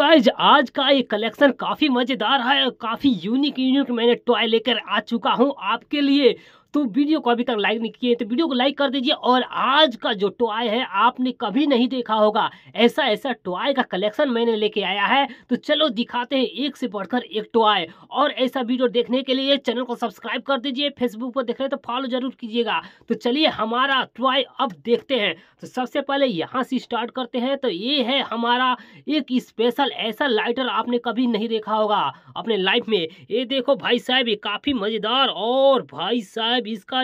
आज आज का ये कलेक्शन काफ़ी मज़ेदार है और काफ़ी यूनिक यूनिक मैंने टॉय लेकर आ चुका हूँ आपके लिए तो वीडियो को अभी तक लाइक नहीं किए तो वीडियो को लाइक कर दीजिए और आज का जो टॉय है आपने कभी नहीं देखा होगा ऐसा ऐसा टॉय का कलेक्शन मैंने लेके आया है तो चलो दिखाते हैं एक से बढ़कर एक टॉय और ऐसा वीडियो देखने के लिए चैनल को सब्सक्राइब कर दीजिए फेसबुक पर देख रहे तो फॉलो जरूर कीजिएगा तो चलिए हमारा टॉय अब देखते हैं तो सबसे पहले यहाँ से स्टार्ट करते हैं तो ये है हमारा एक स्पेशल ऐसा लाइटर आपने कभी नहीं देखा होगा अपने लाइफ में ये देखो भाई साहब ये काफ़ी मज़ेदार और भाई साहब साहब इसका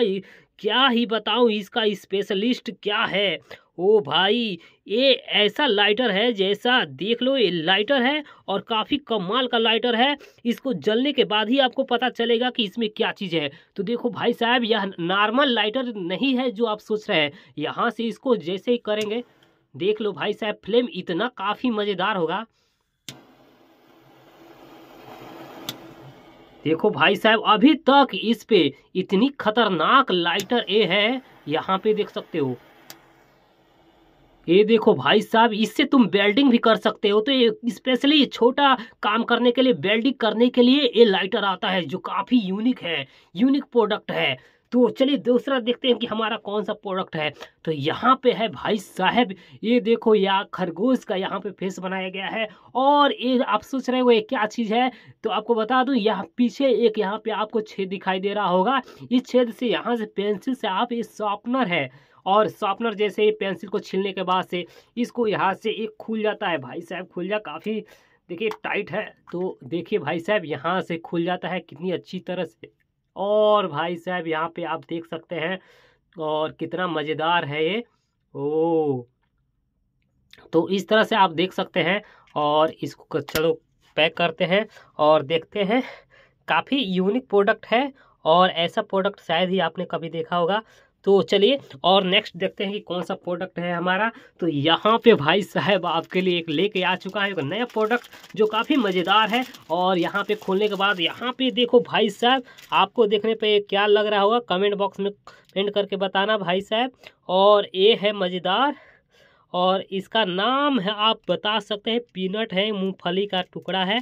क्या ही बताऊं इसका स्पेशलिस्ट क्या है ओ भाई ये ऐसा लाइटर है जैसा देख लो ये लाइटर है और काफ़ी कमाल का लाइटर है इसको जलने के बाद ही आपको पता चलेगा कि इसमें क्या चीज़ है तो देखो भाई साहब यह नॉर्मल लाइटर नहीं है जो आप सोच रहे हैं यहाँ से इसको जैसे ही करेंगे देख लो भाई साहब फ्लेम इतना काफ़ी मज़ेदार होगा देखो भाई साहब अभी तक इस पे इतनी खतरनाक लाइटर ए है यहाँ पे देख सकते हो ये देखो भाई साहब इससे तुम वेल्डिंग भी कर सकते हो तो ये स्पेशली छोटा काम करने के लिए वेल्डिंग करने के लिए ये लाइटर आता है जो काफ़ी यूनिक है यूनिक प्रोडक्ट है तो चलिए दूसरा देखते हैं कि हमारा कौन सा प्रोडक्ट है तो यहाँ पे है भाई साहब ये देखो या खरगोश का यहाँ पे फेस बनाया गया है और ये आप सोच रहे हो ये क्या चीज़ है तो आपको बता दूँ यहाँ पीछे एक यहाँ पे आपको छेद दिखाई दे रहा होगा इस छेद से यहाँ से पेंसिल से आप ये शॉर्पनर है और शॉर्पनर जैसे ही पेंसिल को छीलने के बाद से इसको यहाँ से एक खुल जाता है भाई साहब खुल जा काफ़ी देखिए टाइट है तो देखिए भाई साहब यहाँ से खुल जाता है कितनी अच्छी तरह से और भाई साहब यहाँ पे आप देख सकते हैं और कितना मज़ेदार है ये ओ तो इस तरह से आप देख सकते हैं और इसको चलो पैक करते हैं और देखते हैं काफ़ी यूनिक प्रोडक्ट है और ऐसा प्रोडक्ट शायद ही आपने कभी देखा होगा तो चलिए और नेक्स्ट देखते हैं कि कौन सा प्रोडक्ट है हमारा तो यहाँ पे भाई साहब आपके लिए एक लेके आ चुका है एक नया प्रोडक्ट जो काफ़ी मज़ेदार है और यहाँ पे खोलने के बाद यहाँ पे देखो भाई साहब आपको देखने पे क्या लग रहा होगा कमेंट बॉक्स में कमेंट करके बताना भाई साहब और ये है मज़ेदार और इसका नाम है आप बता सकते हैं पीनट है मूंगफली का टुकड़ा है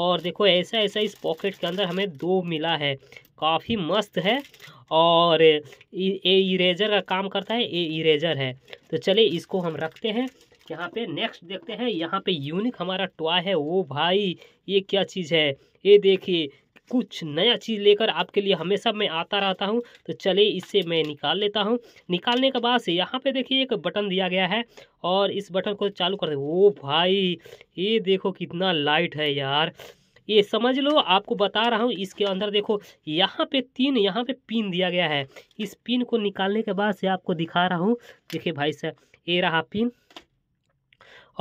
और देखो ऐसा ऐसा इस पॉकेट के अंदर हमें दो मिला है काफ़ी मस्त है और ये इरेजर का काम करता है ये इरेजर है तो चलिए इसको हम रखते हैं यहाँ पे नेक्स्ट देखते हैं यहाँ पे यूनिक हमारा टॉय है वो भाई ये क्या चीज़ है ये देखिए कुछ नया चीज़ लेकर आपके लिए हमेशा मैं आता रहता हूँ तो चलिए इससे मैं निकाल लेता हूँ निकालने के बाद से यहाँ पे देखिए एक बटन दिया गया है और इस बटन को चालू कर दे वो भाई ये देखो कितना लाइट है यार ये समझ लो आपको बता रहा हूँ इसके अंदर देखो यहाँ पे तीन यहाँ पे पिन दिया गया है इस पिन को निकालने के बाद से आपको दिखा रहा हूँ देखिए भाई साहब ये रहा पिन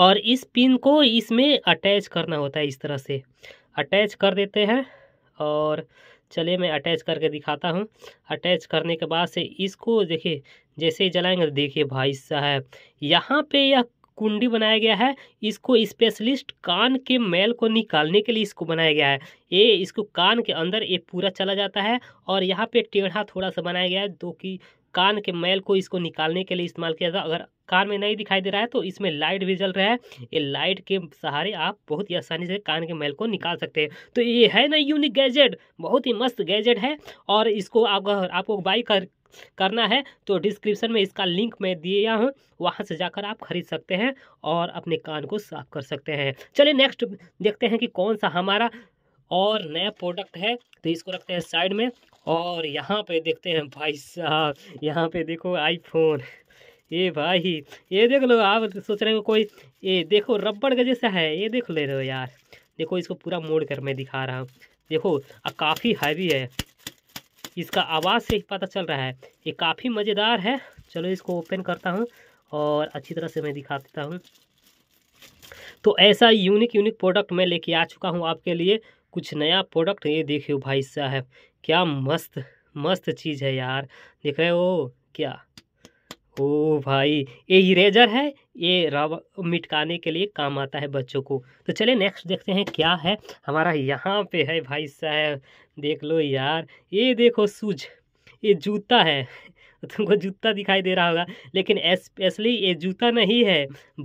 और इस पिन को इसमें अटैच करना होता है इस तरह से अटैच कर देते हैं और चलिए मैं अटैच करके दिखाता हूँ अटैच करने के बाद से इसको देखिए जैसे ही जलाएंगे देखिए भाई साहब यहाँ पे यह कुंडी बनाया गया है इसको स्पेशलिस्ट कान के मैल को निकालने के लिए इसको बनाया गया है ये इसको कान के अंदर ये पूरा चला जाता है और यहाँ पे टेढ़ा थोड़ा सा बनाया गया है जो कि कान के मैल को इसको निकालने के लिए इस्तेमाल किया जाता है अगर कान में नहीं दिखाई दे रहा है तो इसमें लाइट भी जल रहा है ये लाइट के सहारे आप बहुत ही आसानी से कान के मैल को निकाल सकते हैं तो ये है ना यूनिक गैजेट बहुत ही मस्त गैजेट है और इसको अगर आपको बाई कर करना है तो डिस्क्रिप्शन में इसका लिंक मैं दिया हूँ वहाँ से जाकर आप खरीद सकते हैं और अपने कान को साफ कर सकते हैं चलिए नेक्स्ट देखते हैं कि कौन सा हमारा और नया प्रोडक्ट है तो इसको रखते हैं साइड में और यहाँ पे देखते हैं भाई साहब यहाँ पे देखो आईफोन ये भाई ये देख लो आप सोच रहे हो कोई ये देखो रबड़ का जैसा है ये देख ले रहे हो यार देखो इसको पूरा मोड़ कर मैं दिखा रहा हूँ देखो काफ़ी हैवी है इसका आवाज़ से ही पता चल रहा है ये काफ़ी मज़ेदार है चलो इसको ओपन करता हूँ और अच्छी तरह से मैं दिखा देता हूँ तो ऐसा यूनिक यूनिक प्रोडक्ट मैं लेके आ चुका हूँ आपके लिए कुछ नया प्रोडक्ट ये देखियो भाई साहब क्या मस्त मस्त चीज़ है यार देख रहे हो क्या ओ भाई ये इरेजर है ये रब मिटकाने के लिए काम आता है बच्चों को तो चले नेक्स्ट देखते हैं क्या है हमारा यहाँ पे है भाई साहब देख लो यार ये देखो सूज ये जूता है तुमको जूता दिखाई दे रहा होगा लेकिन स्पेशली ये जूता नहीं है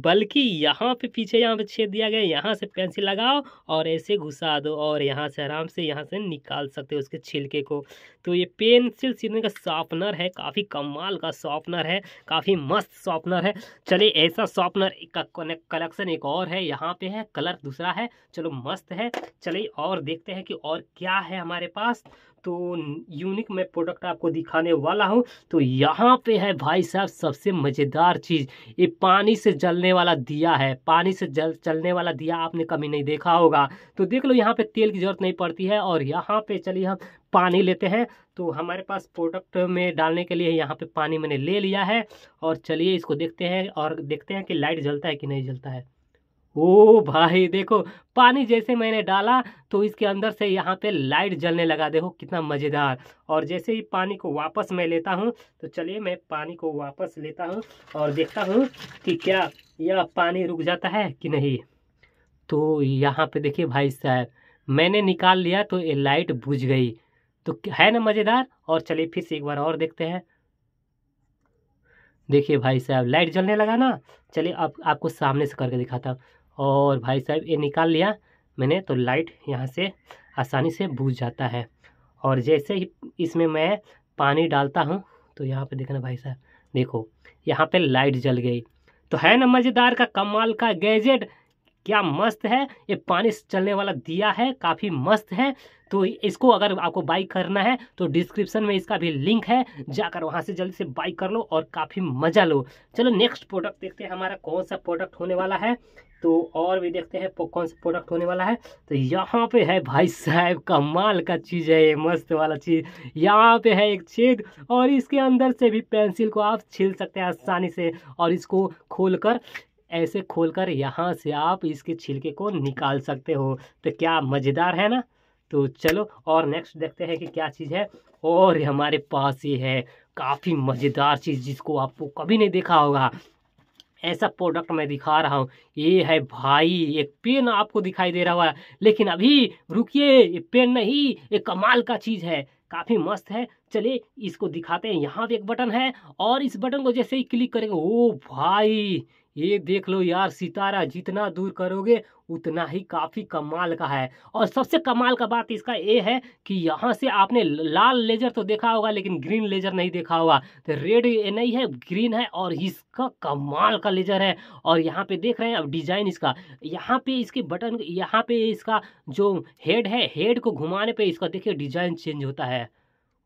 बल्कि यहाँ पे पीछे यहाँ पे छेद दिया गया यहाँ से पेंसिल लगाओ और ऐसे घुसा दो और यहाँ से आराम से यहाँ से निकाल सकते हो उसके छिलके को तो ये पेंसिल सीधने का शॉपनर है काफ़ी कमाल का शॉपनर है काफ़ी मस्त शॉपनर है चलिए ऐसा शॉपनर का कलेक्शन एक और है यहाँ पे है कलर दूसरा है चलो मस्त है चलिए और देखते हैं कि और क्या है हमारे पास तो यूनिक मैं प्रोडक्ट आपको दिखाने वाला हूँ तो यहाँ पे है भाई साहब सबसे मज़ेदार चीज़ ये पानी से जलने वाला दिया है पानी से जल चलने वाला दिया आपने कभी नहीं देखा होगा तो देख लो यहाँ पे तेल की ज़रूरत नहीं पड़ती है और यहाँ पे चलिए हम पानी लेते हैं तो हमारे पास प्रोडक्ट में डालने के लिए यहाँ पर पानी मैंने ले लिया है और चलिए इसको देखते हैं और देखते हैं कि लाइट जलता है कि नहीं जलता है ओ भाई देखो पानी जैसे मैंने डाला तो इसके अंदर से यहाँ पे लाइट जलने लगा देखो कितना मज़ेदार और जैसे ही पानी को वापस मैं लेता हूँ तो चलिए मैं पानी को वापस लेता हूँ और देखता हूँ कि क्या यह पानी रुक जाता है कि नहीं तो यहाँ पे देखिए भाई साहब मैंने निकाल लिया तो ये लाइट बुझ गई तो है ना मज़ेदार और चलिए फिर से एक बार और देखते हैं देखिए भाई साहब लाइट जलने लगा ना चलिए अब आप, आपको सामने से करके दिखाता हूँ और भाई साहब ये निकाल लिया मैंने तो लाइट यहाँ से आसानी से बुझ जाता है और जैसे ही इसमें मैं पानी डालता हूँ तो यहाँ पे देखना भाई साहब देखो यहाँ पे लाइट जल गई तो है ना मज़ेदार का कमाल का गैजेट क्या मस्त है ये पानी से चलने वाला दिया है काफ़ी मस्त है तो इसको अगर आपको बाई करना है तो डिस्क्रिप्शन में इसका भी लिंक है जाकर वहाँ से जल्दी से बाई कर लो और काफ़ी मज़ा लो चलो नेक्स्ट प्रोडक्ट देखते हैं हमारा कौन सा प्रोडक्ट होने वाला है तो और भी देखते हैं कौन सा प्रोडक्ट होने वाला है तो यहाँ पे है भाई साहब कमाल का चीज़ है ये मस्त वाला चीज़ यहाँ पे है एक छेद और इसके अंदर से भी पेंसिल को आप छील सकते हैं आसानी से और इसको खोलकर ऐसे खोलकर यहाँ से आप इसके छिलके को निकाल सकते हो तो क्या मज़ेदार है ना तो चलो और नेक्स्ट देखते हैं कि क्या चीज़ है और हमारे पास ये है काफ़ी मज़ेदार चीज़ जिसको आपको कभी नहीं देखा होगा ऐसा प्रोडक्ट मैं दिखा रहा हूँ ये है भाई एक पेन आपको दिखाई दे रहा होगा लेकिन अभी रुकिए ये पेन नहीं ये कमाल का चीज़ है काफ़ी मस्त है चलिए इसको दिखाते हैं यहाँ पे एक बटन है और इस बटन को जैसे ही क्लिक करेंगे ओ भाई ये देख लो यार सितारा जितना दूर करोगे उतना ही काफ़ी कमाल का है और सबसे कमाल का बात इसका ये है कि यहाँ से आपने लाल लेजर तो देखा होगा लेकिन ग्रीन लेजर नहीं देखा होगा तो रेड ये नहीं है ग्रीन है और इसका कमाल का लेजर है और यहाँ पे देख रहे हैं अब डिजाइन इसका यहाँ पे इसके बटन यहाँ पे इसका जो हेड है हेड को घुमाने पर इसका देखिए डिजाइन चेंज होता है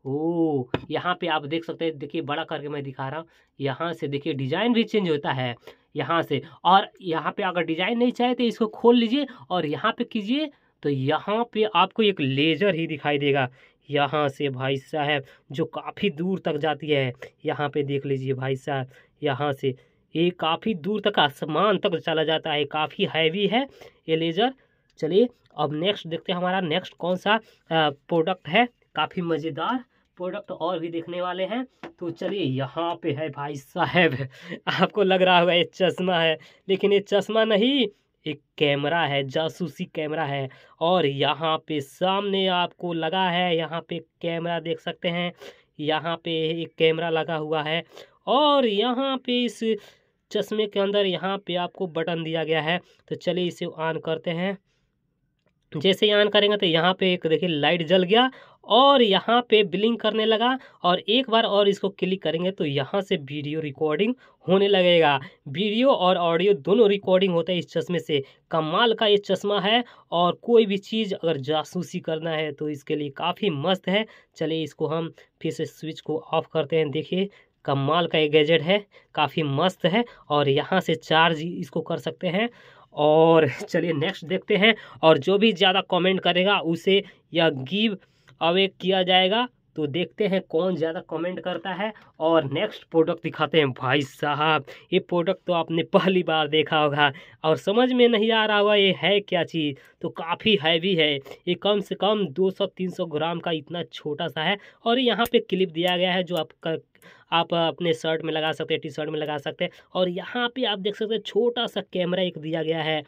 ओ यहाँ पे आप देख सकते हैं देखिए बड़ा करके मैं दिखा रहा हूँ यहाँ से देखिए डिजाइन भी चेंज होता है यहाँ से और यहाँ पे अगर डिज़ाइन नहीं चाहे तो इसको खोल लीजिए और यहाँ पे कीजिए तो यहाँ पे आपको एक लेज़र ही दिखाई देगा यहाँ से भाई साहब जो काफ़ी दूर तक जाती है यहाँ पे देख लीजिए भाई साहब यहाँ से ये काफ़ी दूर तक आसमान तक चला जाता है काफ़ी हैवी है ये लेज़र चलिए अब नेक्स्ट देखते हैं हमारा नेक्स्ट कौन सा प्रोडक्ट है काफ़ी मज़ेदार प्रोडक्ट और भी देखने वाले हैं तो चलिए यहाँ पे है भाई साहब आपको लग रहा होगा ये चश्मा है लेकिन ये चश्मा नहीं एक कैमरा है जासूसी कैमरा है और यहाँ पे सामने आपको लगा है यहाँ पे कैमरा देख सकते हैं यहाँ पे एक कैमरा लगा हुआ है और यहाँ पे इस चश्मे के अंदर यहाँ पे आपको बटन दिया गया है तो चलिए इसे ऑन करते हैं तो जैसे यहाँ करेंगे तो यहाँ पे एक देखिए लाइट जल गया और यहाँ पे ब्लिंक करने लगा और एक बार और इसको क्लिक करेंगे तो यहाँ से वीडियो रिकॉर्डिंग होने लगेगा वीडियो और ऑडियो दोनों रिकॉर्डिंग होता है इस चश्मे से कमाल का ये चश्मा है और कोई भी चीज़ अगर जासूसी करना है तो इसके लिए काफ़ी मस्त है चलिए इसको हम फिर से स्विच को ऑफ करते हैं देखिए कमाल का ये गैजेट है काफ़ी मस्त है और यहाँ से चार्ज इसको कर सकते हैं और चलिए नेक्स्ट देखते हैं और जो भी ज़्यादा कमेंट करेगा उसे यह गिव अवे किया जाएगा तो देखते हैं कौन ज़्यादा कमेंट करता है और नेक्स्ट प्रोडक्ट दिखाते हैं भाई साहब ये प्रोडक्ट तो आपने पहली बार देखा होगा और समझ में नहीं आ रहा होगा ये है क्या चीज़ तो काफ़ी हैवी है ये कम से कम 200-300 ग्राम का इतना छोटा सा है और यहाँ पे क्लिप दिया गया है जो आप आप अपने शर्ट में लगा सकते हैं टी शर्ट में लगा सकते हैं और यहाँ पे आप देख सकते हैं छोटा सा कैमरा एक दिया गया है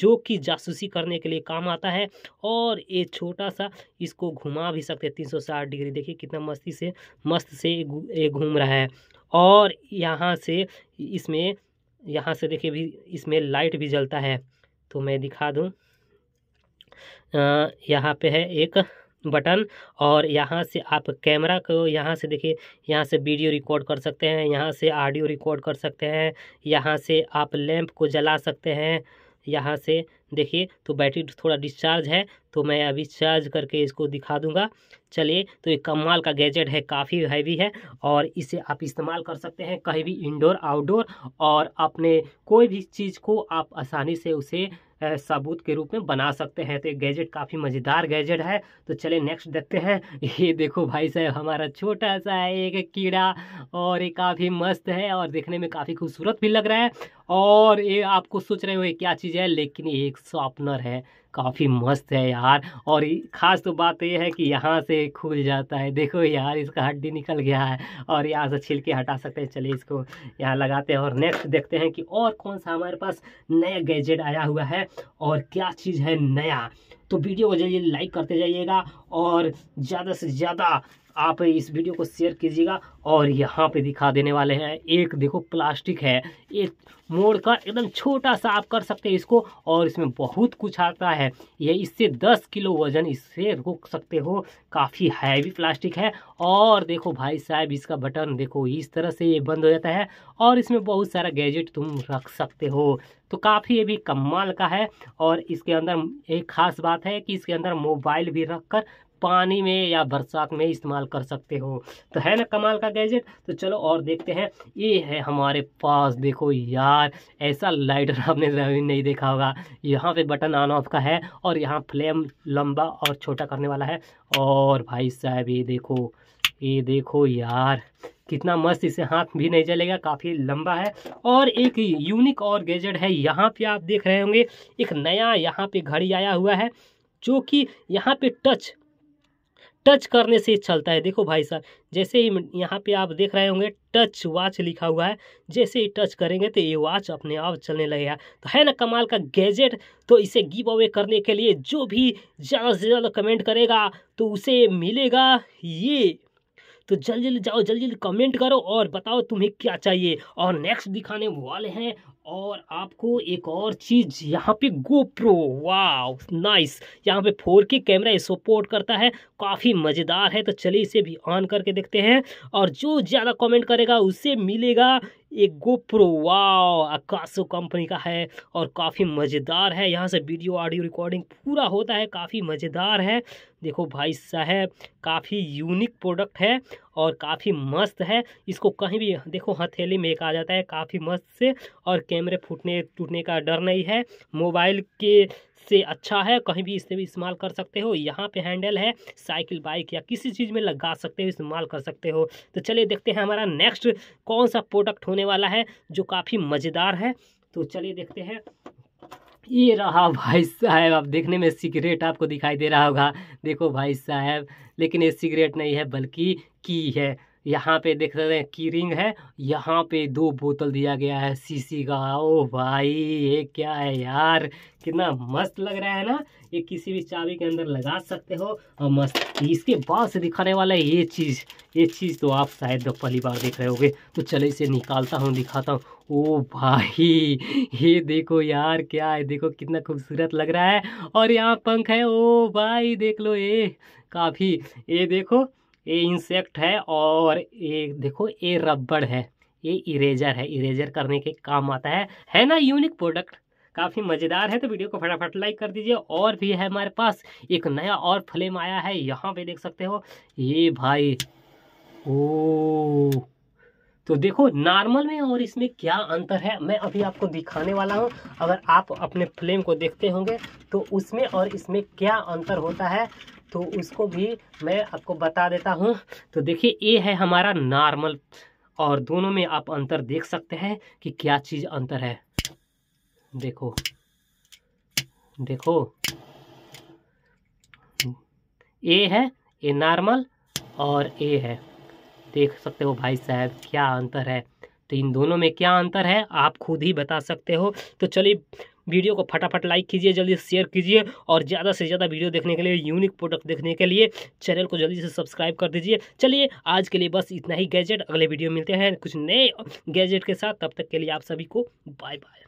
जो कि जासूसी करने के लिए काम आता है और ये छोटा सा इसको घुमा भी सकते हैं तीन सौ साठ डिग्री देखिए कितना मस्ती से मस्त से ये घूम रहा है और यहाँ से इसमें यहाँ से देखिए भी इसमें लाइट भी जलता है तो मैं दिखा दूँ यहाँ पे है एक बटन और यहाँ से आप कैमरा को यहाँ से देखिए यहाँ से वीडियो रिकॉर्ड कर सकते हैं यहाँ से ऑडियो रिकॉर्ड कर सकते हैं यहाँ से आप लैंप को जला सकते हैं यहाँ से देखिए तो बैटरी थोड़ा डिस्चार्ज है तो मैं अभी चार्ज करके इसको दिखा दूंगा चलिए तो ये कमाल का गैजेट है काफ़ी हैवी है और इसे आप इस्तेमाल कर सकते हैं कहीं भी इंडोर आउटडोर और अपने कोई भी चीज़ को आप आसानी से उसे सबूत के रूप में बना सकते हैं तो ये गैजेट काफ़ी मज़ेदार गैजेट है तो चले नेक्स्ट देखते हैं ये देखो भाई साहब हमारा छोटा सा है एक कीड़ा और ये काफ़ी मस्त है और देखने में काफ़ी खूबसूरत भी लग रहा है और ये आपको सोच रहे हो क्या चीज़ है लेकिन ये एक शॉपनर है काफ़ी मस्त है यार और ख़ास तो बात तो यह है कि यहाँ से खुल जाता है देखो यार इसका हड्डी निकल गया है और यहाँ से छिलके हटा सकते हैं चलिए इसको यहाँ लगाते हैं और नेक्स्ट देखते हैं कि और कौन सा हमारे पास नया गैजेट आया हुआ है और क्या चीज़ है नया तो वीडियो को जरिए लाइक करते जाइएगा और ज़्यादा से ज़्यादा आप इस वीडियो को शेयर कीजिएगा और यहाँ पे दिखा देने वाले हैं एक देखो प्लास्टिक है ये मोड़ कर एकदम छोटा सा आप कर सकते हैं इसको और इसमें बहुत कुछ आता है ये इससे 10 किलो वजन इससे रोक सकते हो काफ़ी हैवी प्लास्टिक है और देखो भाई साहब इसका बटन देखो इस तरह से ये बंद हो जाता है और इसमें बहुत सारा गैजेट तुम रख सकते हो तो काफ़ी ये भी कमाल का है और इसके अंदर एक ख़ास बात है कि इसके अंदर मोबाइल भी रख कर पानी में या बरसात में इस्तेमाल कर सकते हो तो है ना कमाल का गैजेट तो चलो और देखते हैं ये है हमारे पास देखो यार ऐसा लाइटर आपने नहीं देखा होगा यहाँ पे बटन ऑन ऑफ का है और यहाँ फ्लेम लंबा और छोटा करने वाला है और भाई साहब ये देखो ये देखो यार कितना मस्त इसे हाथ भी नहीं चलेगा काफ़ी लंबा है और एक यूनिक और गैजेट है यहाँ पे आप देख रहे होंगे एक नया यहाँ पे घड़ी आया हुआ है जो कि यहाँ पे टच टच करने से चलता है देखो भाई साहब जैसे ही यहाँ पे आप देख रहे होंगे टच वॉच लिखा हुआ है जैसे ही टच करेंगे तो ये वॉच अपने आप चलने लगेगा तो है ना कमाल का गैजेट तो इसे गिव अवे करने के लिए जो भी ज़्यादा से ज़्यादा कमेंट करेगा तो उसे मिलेगा ये तो जल्दी जल्दी जाओ जल्दी जल्दी कमेंट करो और बताओ तुम्हें क्या चाहिए और नेक्स्ट दिखाने वाले हैं और आपको एक और चीज़ यहाँ पे GoPro वाव नाइस यहाँ पे फोर के कैमरा सपोर्ट करता है काफ़ी मज़ेदार है तो चलिए इसे भी ऑन करके देखते हैं और जो ज़्यादा कमेंट करेगा उसे मिलेगा ये गोप्रो वाओ अकासो कंपनी का है और काफ़ी मज़ेदार है यहाँ से वीडियो ऑडियो रिकॉर्डिंग पूरा होता है काफ़ी मज़ेदार है देखो भाई साहब काफ़ी यूनिक प्रोडक्ट है और काफ़ी मस्त है इसको कहीं भी देखो हथेली में एक आ जाता है काफ़ी मस्त से और कैमरे फूटने टूटने का डर नहीं है मोबाइल के से अच्छा है कहीं भी इसे भी इस्तेमाल कर सकते हो यहाँ पे हैंडल है साइकिल बाइक या किसी चीज़ में लगा सकते हो इस्तेमाल कर सकते हो तो चलिए देखते हैं हमारा नेक्स्ट कौन सा प्रोडक्ट होने वाला है जो काफ़ी मज़ेदार है तो चलिए देखते हैं ये रहा भाई साहब आप देखने में सिगरेट आपको दिखाई दे रहा होगा देखो भाई साहब लेकिन ये सिगरेट नहीं है बल्कि की है यहाँ पे देख रहे हैं की रिंग है यहाँ पे दो बोतल दिया गया है सीसी का ओ भाई ये क्या है यार कितना मस्त लग रहा है ना ये किसी भी चाबी के अंदर लगा सकते हो और मस्त इसके बाद से दिखाने वाला है ये चीज़ ये चीज़ तो आप शायद पहली बार देख रहे होगे तो चले इसे निकालता हूँ दिखाता हूँ ओ भाई ये देखो यार क्या है देखो कितना खूबसूरत लग रहा है और यहाँ पंख है ओ भाई देख लो ये काफ़ी ये देखो ये इंसेक्ट है और ये देखो ये रबड़ है ये इरेजर है इरेजर करने के काम आता है है ना यूनिक प्रोडक्ट काफ़ी मज़ेदार है तो वीडियो को फटाफट लाइक कर दीजिए और भी है हमारे पास एक नया और फ्लेम आया है यहाँ पे देख सकते हो ये भाई ओ तो देखो नॉर्मल में और इसमें क्या अंतर है मैं अभी आपको दिखाने वाला हूँ अगर आप अपने फ्लेम को देखते होंगे तो उसमें और इसमें क्या अंतर होता है तो उसको भी मैं आपको बता देता हूँ तो देखिए ये है हमारा नॉर्मल और दोनों में आप अंतर देख सकते हैं कि क्या चीज़ अंतर है देखो देखो ए है ए नॉर्मल और ए है देख सकते हो भाई साहब क्या अंतर है तो इन दोनों में क्या अंतर है आप खुद ही बता सकते हो तो चलिए वीडियो को फटाफट लाइक कीजिए जल्दी शेयर कीजिए और ज़्यादा से ज़्यादा वीडियो देखने के लिए यूनिक प्रोडक्ट देखने के लिए चैनल को जल्दी से सब्सक्राइब कर दीजिए चलिए आज के लिए बस इतना ही गैजेट अगले वीडियो मिलते हैं कुछ नए गैजेट के साथ तब तक के लिए आप सभी को बाय बाय